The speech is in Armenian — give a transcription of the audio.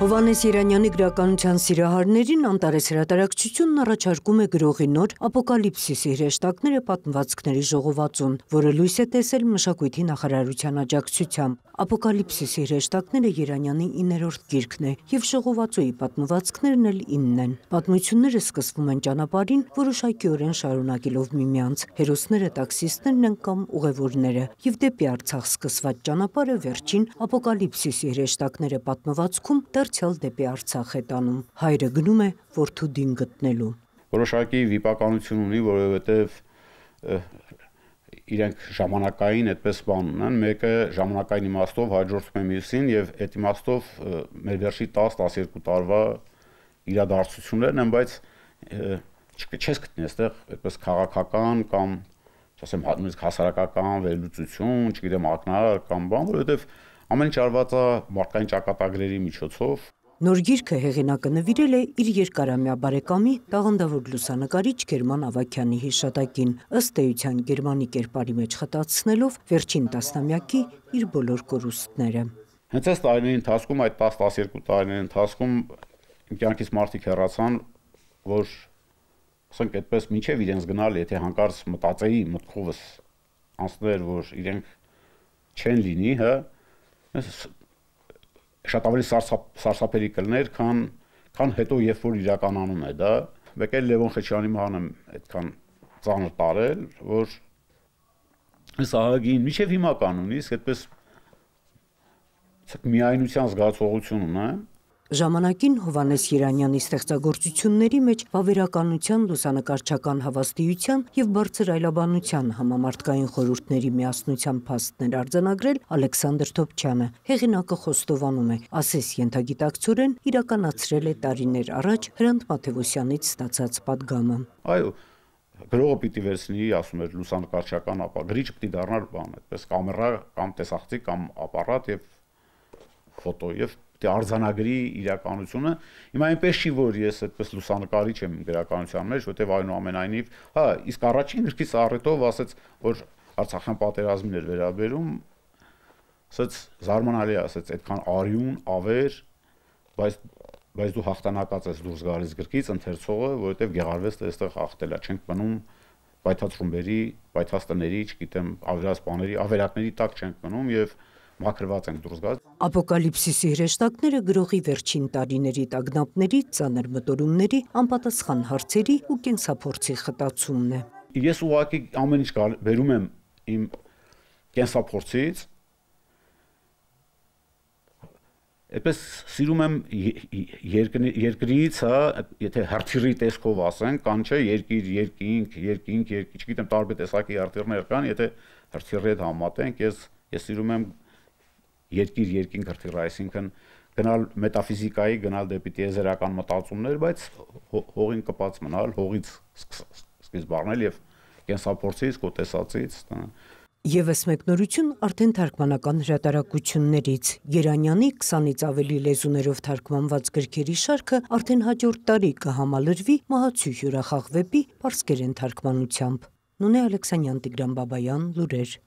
Հովանես Երանյանի գրականության սիրահարներին անտարես հրատարակչությունն առաջարկում է գրողի նոր ապոկալիպսիսի հրեշտակները պատմվածքների ժողովածուն, որը լույս է տեսել մշակույթի նախարարության աջակցությամբ։ Ապոկալիպսիսի հրեշտակները Երանյանի 9-րդ գիրքն է, եւ ժողովածուի պատմվածքներն էլ 9-ն են։ Պատմությունները սկսվում են ճանապարհին, որոշակիորեն շարունակելով միմյանց։ Հերոսները տաքսիստներն են կամ ուղևորները, եւ դեպի Արցախ սկսված ճանապարհը վերջին ապոկալիպսիսի հրեշտակները պատմվածքում դեռ դարձյալ դեպի Արցախ է տանում։ Հայրը գնում է որդու դին գտնելու։ Որոշակի վիպականություն ունի, որովհետև իրենք ժամանակային այդպես բան ունեն, մեկը ժամանակային իմաստով հաջորդում է մյուսին եւ այդ իմաստով մեր վերջի 10-12 տարվա իրադարձություններն են, բայց չես գտնի այստեղ այդպես քաղաքական կամ ասեմ հա, նույնիսկ հասարակական վերլուծություն, չգիտեմ, ակնարար կամ բան, որովհետեւ Ամեն ինչ արված է մարդկային ճակատագրերի միջոցով։ Նոր գիրքը հեղինակը նվիրել է իր երկարամյա բարեկամի տաղանդավոր լուսանկարիչ Գերման Ավակյանի հիշատակին, ըստ էության Գերմանի կերպարի մեջ խտացնելով վերջին տասնամյակի իր բոլոր կորուստները։ Հենց այս տարիների ընթացքում, այդ 10-12 տարիների ընթացքում կյանքից մարդիկ հեռացան, որ ասենք այդպես միջև իրենց գնալ, եթե հանկարծ մտածեի մտքովս անցներ, որ իրենք չեն լինի, հա, շատ ավելի սարսափելի կլներ, քան քան հետո երբ որ իրականանում է դա։ Եկել Լևոն Խեչյանի մահն այդքան ծանր տարել, որ այս ահագին միջև հիմա կանոնից այդպես ցկ միայնության զգացողություն ունեմ, Ժամանակին Հովանես Երանյանի ստեղծագործությունների մեջ վավերականության, լուսանկարչական հավաստիության եւ բարձր այլաբանության համամարտկային խորհուրդների միասնության փաստներ արձանագրել Ալեքսանդր Թոփչյանը։ Հեղինակը խոստովանում է, ասես ենթագիտակցորեն իրականացրել է տարիներ առաջ Հրանտ Մաթևոսյանից ստացած падգամը։ Այո, գրողը պիտի վերցնի, ասում էր լուսանկարչական ապագրիչը պիտի դառնար բան, այդպես կամերա կամ տեսախցիկ կամ ապարատ եւ ֆոտո եւ պետք դե է արձանագրի իրականությունը։ Հիմա այնպես չի, որ ես այդպես լուսանկարիչ եմ գրականության մեջ, որտեվ այնուամենայնիվ, հա, իսկ առաջին գրքից առետով ասաց, որ Արցախյան պատերազմին էր վերաբերում, ասաց զարմանալի ասաց, այդքան արյուն, ավեր, բայց բայց դու հաղթանակած ես դուրս գալիս գրքից ընթերցողը, որովհետև Գեղարվեստը այստեղ հաղթել է, չենք մնում պայթած ռումբերի, պայթած տների, չգիտեմ, ավերած բաների, ավերակների տակ չենք մնում եւ և մաքրված ենք դուրս գալ։ Ապոկալիպսիսի հրեշտակները գրողի վերջին տարիների տագնապների, ծանր մտորումների, անպատասխան հարցերի ու կենսափորձի խտացումն է։ Ես ուղղակի ամեն ինչ վերում եմ իմ կենսափորձից։ Էպես սիրում եմ երկրից, հա, եթե հրթիռի տեսքով ասենք, կան չէ երկիր, երկինք, երկինք, երկի, չգիտեմ, տարբեր տեսակի հրթիռներ կան, եթե հրթիռի հետ համատենք, ես ես սիրում եմ երկիր երկին քրթիռ, այսինքն գնալ մետաֆիզիկայի, գնալ դեպի տիեզերական մտածումներ, բայց հողին կպած մնալ, հողից սկիզբ առնել եւ կենսափորձից, կոտեսածից Եվս մեկ նորություն արդեն թարգմանական հրատարակություններից։ Երանյանի 20-ից ավելի լեզուներով թարգմանված գրքերի շարքը արդեն հաջորդ տարի կհամալրվի մահացու հյուրախաղ վեպի պարսկերեն թարգմանությամբ։ Նունե Ալեքսանյան, Տիգրան Բաբայան, Լուրեր։